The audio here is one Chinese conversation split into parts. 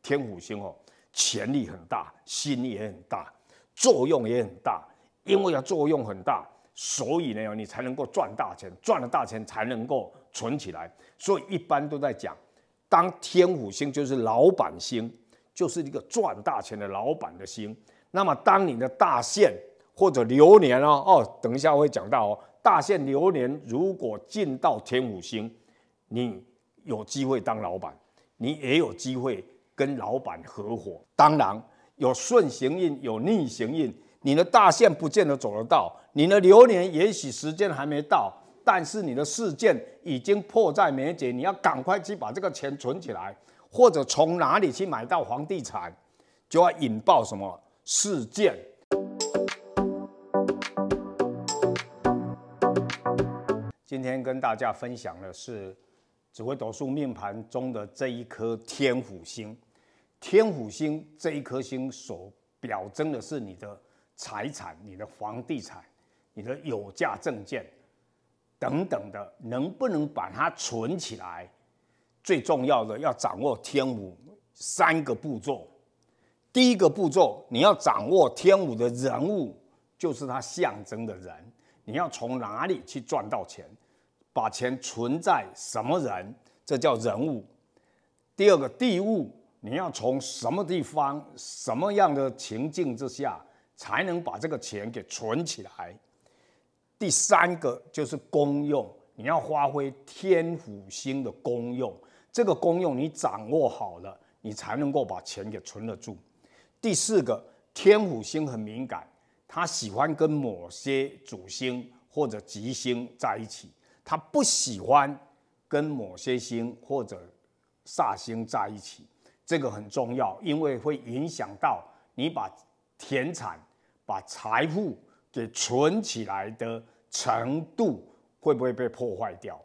天府星哦，潜力很大，心也很大，作用也很大。因为它作用很大，所以呢，你才能够赚大钱，赚了大钱才能够存起来。所以一般都在讲，当天府星就是老板星，就是一个赚大钱的老板的星。那么当你的大限。或者流年哦哦，等一下会讲到哦。大限流年如果进到天五星，你有机会当老板，你也有机会跟老板合伙。当然有顺行运，有逆行运，你的大限不见得走得到，你的流年也许时间还没到，但是你的事件已经迫在眉睫，你要赶快去把这个钱存起来，或者从哪里去买到房地产，就要引爆什么事件。今天跟大家分享的是只会斗数命盘中的这一颗天府星。天府星这一颗星所表征的是你的财产、你的房地产、你的有价证件等等的，能不能把它存起来？最重要的要掌握天武三个步骤。第一个步骤，你要掌握天武的人物，就是它象征的人，你要从哪里去赚到钱？把钱存在什么人，这叫人物；第二个地物，你要从什么地方、什么样的情境之下，才能把这个钱给存起来？第三个就是功用，你要发挥天府星的功用，这个功用你掌握好了，你才能够把钱给存得住。第四个，天府星很敏感，他喜欢跟某些主星或者吉星在一起。他不喜欢跟某些星或者煞星在一起，这个很重要，因为会影响到你把田产、把财富给存起来的程度会不会被破坏掉。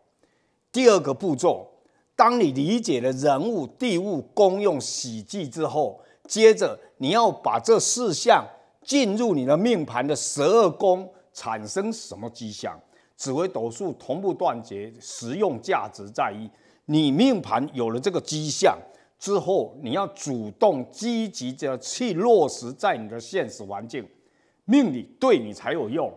第二个步骤，当你理解了人物、地物、公用喜忌之后，接着你要把这四项进入你的命盘的十二宫，产生什么迹象？紫微斗数同步断绝，实用价值在于你命盘有了这个迹象之后，你要主动积极的去落实在你的现实环境，命理对你才有用。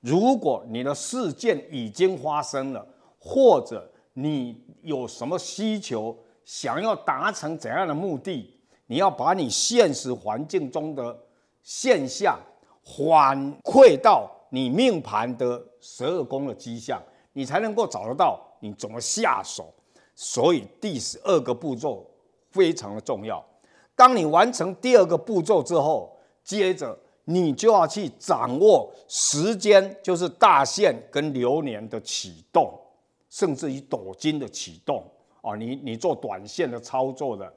如果你的事件已经发生了，或者你有什么需求，想要达成怎样的目的，你要把你现实环境中的现象反馈到。你命盘的十二宫的迹象，你才能够找得到你怎么下手。所以第十二个步骤非常的重要。当你完成第二个步骤之后，接着你就要去掌握时间，就是大限跟流年的启动，甚至于躲金的启动啊。你你做短线的操作的，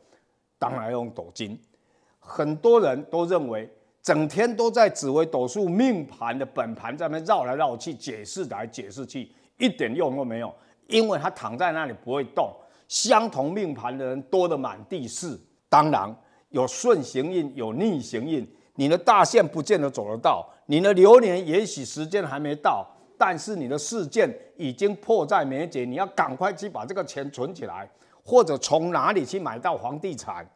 当然用躲金。很多人都认为。整天都在紫微斗数命盘的本盘上面绕来绕去，解释来解释去，一点用都没有，因为他躺在那里不会动。相同命盘的人多得满地是。当然有顺行运，有逆行运，你的大限不见得走得到，你的流年也许时间还没到，但是你的事件已经迫在眉睫，你要赶快去把这个钱存起来，或者从哪里去买到房地产，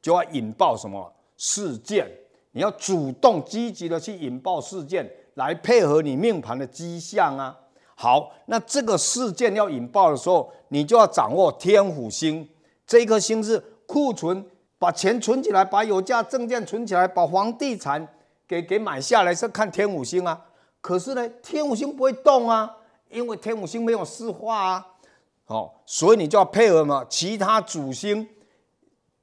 就要引爆什么事件。你要主动积极的去引爆事件，来配合你命盘的迹象啊。好，那这个事件要引爆的时候，你就要掌握天府星这颗星是库存，把钱存起来，把有价证件存起来，把房地产给给买下来是看天府星啊。可是呢，天府星不会动啊，因为天府星没有四化啊。哦，所以你就要配合嘛，其他主星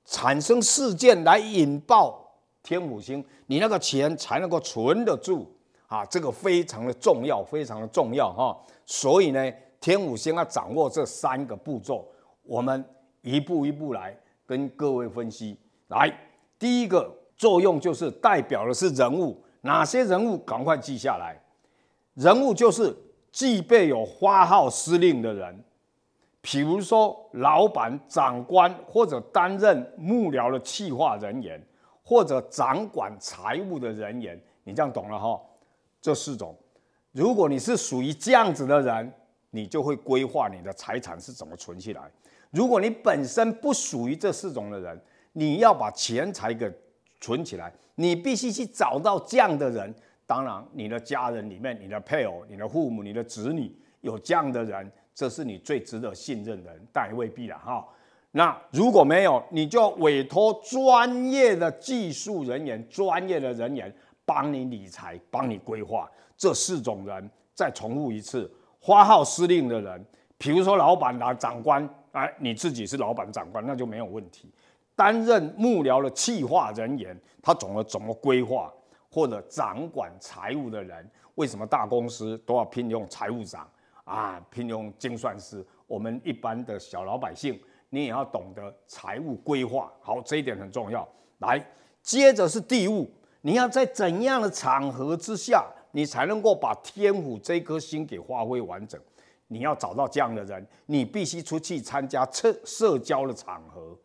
产生事件来引爆。天府星，你那个钱才能够存得住啊！这个非常的重要，非常的重要哈。所以呢，天府星要掌握这三个步骤，我们一步一步来跟各位分析。来，第一个作用就是代表的是人物，哪些人物？赶快记下来。人物就是具备有花号司令的人，比如说老板、长官或者担任幕僚的企划人员。或者掌管财务的人员，你这样懂了哈？这四种，如果你是属于这样子的人，你就会规划你的财产是怎么存起来。如果你本身不属于这四种的人，你要把钱财给存起来，你必须去找到这样的人。当然，你的家人里面，你的配偶、你的父母、你的子女有这样的人，这是你最值得信任的人，但也未必了哈。那如果没有，你就委托专业的技术人员、专业的人员帮你理财、帮你规划。这四种人再重复一次：花号司令的人，比如说老板啊、长官，哎，你自己是老板、长官，那就没有问题。担任幕僚的企划人员，他怎么怎么规划，或者掌管财务的人，为什么大公司都要聘用财务长啊？聘用精算师，我们一般的小老百姓。你也要懂得财务规划，好，这一点很重要。来，接着是地物，你要在怎样的场合之下，你才能够把天府这颗星给发挥完整？你要找到这样的人，你必须出去参加社社交的场合。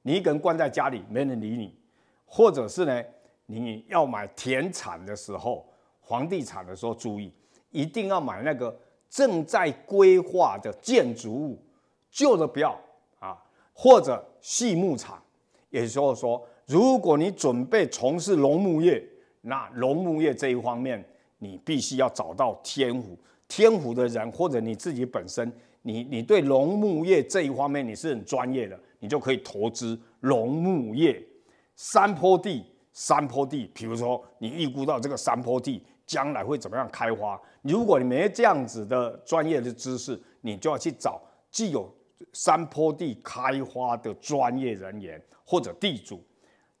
你一个人关在家里，没人理你，或者是呢，你要买田产的时候，房地产的时候，注意一定要买那个正在规划的建筑物，旧的不要。或者畜牧场，也就是说，如果你准备从事农牧业，那农牧业这一方面，你必须要找到天府天府的人，或者你自己本身，你你对农牧业这一方面你是很专业的，你就可以投资农牧业。山坡地，山坡地，比如说你预估到这个山坡地将来会怎么样开花，如果你没这样子的专业的知识，你就要去找具有。山坡地开发的专业人员或者地主，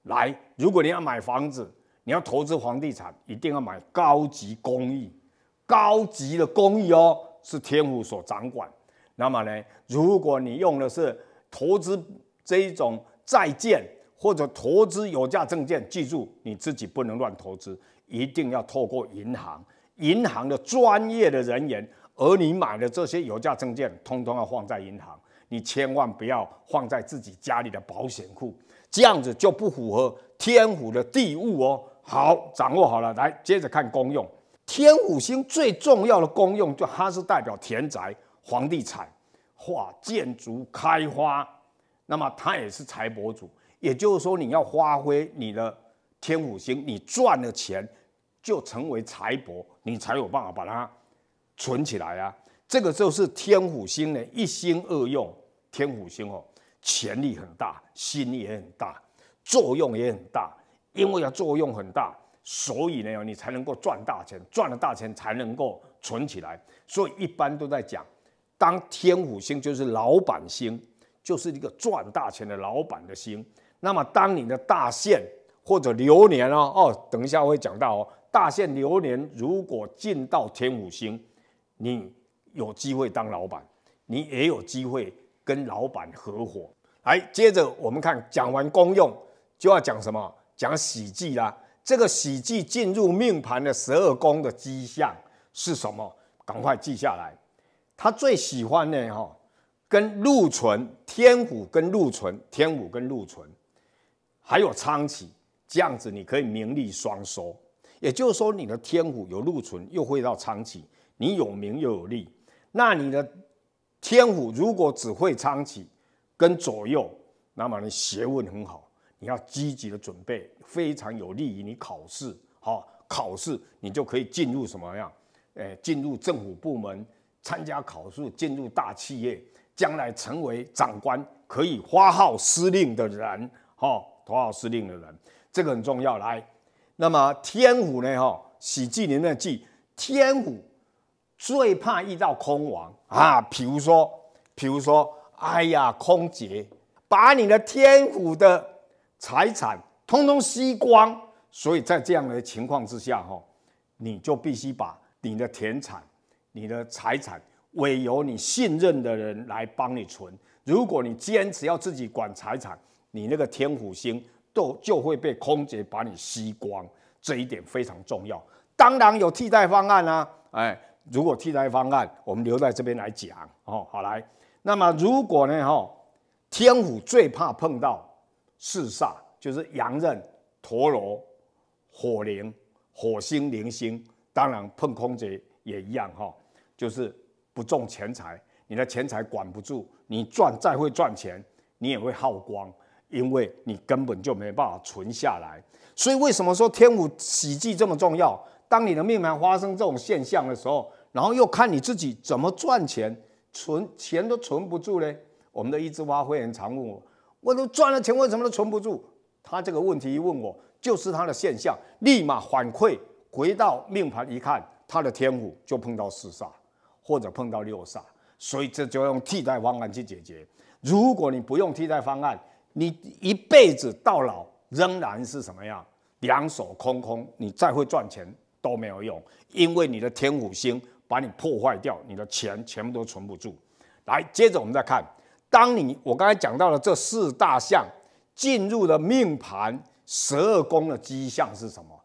来，如果你要买房子，你要投资房地产，一定要买高级公寓，高级的公寓哦，是天府所掌管。那么呢，如果你用的是投资这一种债建或者投资有价证券，记住你自己不能乱投资，一定要透过银行，银行的专业的人员，而你买的这些有价证券，通通要放在银行。你千万不要放在自己家里的保险库，这样子就不符合天府的地物哦。好，掌握好了，来接着看功用天府星最重要的功用，就它是代表田宅、房地产、画建筑、开花。那么它也是财帛主，也就是说你要发挥你的天府星，你赚了钱就成为财帛，你才有办法把它存起来啊。这个就是天府星呢，一心二用。天府星哦，潜力很大，心也很大，作用也很大。因为它作用很大，所以呢，你才能够赚大钱，赚了大钱才能够存起来。所以一般都在讲，当天府星就是老板星，就是一个赚大钱的老板的星。那么当你的大限或者流年哦，哦，等一下我会讲到哦，大限流年如果进到天府星，你。有机会当老板，你也有机会跟老板合伙。来，接着我们看，讲完公用就要讲什么？讲喜忌啦。这个喜忌进入命盘的十二宫的迹象是什么？赶快记下来。他最喜欢呢，哈，跟禄存、天虎跟禄存、天虎跟禄存，还有昌起，这样子你可以名利双收。也就是说，你的天府有禄存，又会到昌起，你有名又有利。那你的天府如果只会昌起跟左右，那么你学问很好，你要积极的准备，非常有利于你考试。好，考试你就可以进入什么样？诶，进入政府部门参加考试，进入大企业，将来成为长官，可以发号施令的人。哈，发号施令的人，这个很重要。来，那么天府呢？哈，喜记里面记天府最怕遇到空王啊，比如说，比如说，哎呀，空姐把你的天府的财产通通吸光，所以在这样的情况之下，哈，你就必须把你的田产、你的财产委由你信任的人来帮你存。如果你坚持要自己管财产，你那个天府星都就会被空姐把你吸光，这一点非常重要。当然有替代方案啊，哎。如果替代方案，我们留在这边来讲哦。好来，那么如果呢？哈，天府最怕碰到四煞，就是羊刃、陀螺、火灵、火星、灵星。当然碰空劫也一样哈，就是不中钱财，你的钱财管不住，你赚再会赚钱，你也会耗光，因为你根本就没办法存下来。所以为什么说天府喜忌这么重要？当你的命盘发生这种现象的时候，然后又看你自己怎么赚钱，存钱都存不住呢？我们的一枝花会员常问我：我都赚了钱，为什么都存不住？他这个问题一问我，就是他的现象，立马反馈回到命盘一看，他的天赋就碰到四煞，或者碰到六煞，所以这就要用替代方案去解决。如果你不用替代方案，你一辈子到老仍然是什么样？两手空空，你再会赚钱。都没有用，因为你的天府星把你破坏掉，你的钱全部都存不住。来，接着我们再看，当你我刚才讲到了这四大象进入了命盘十二宫的迹象是什么？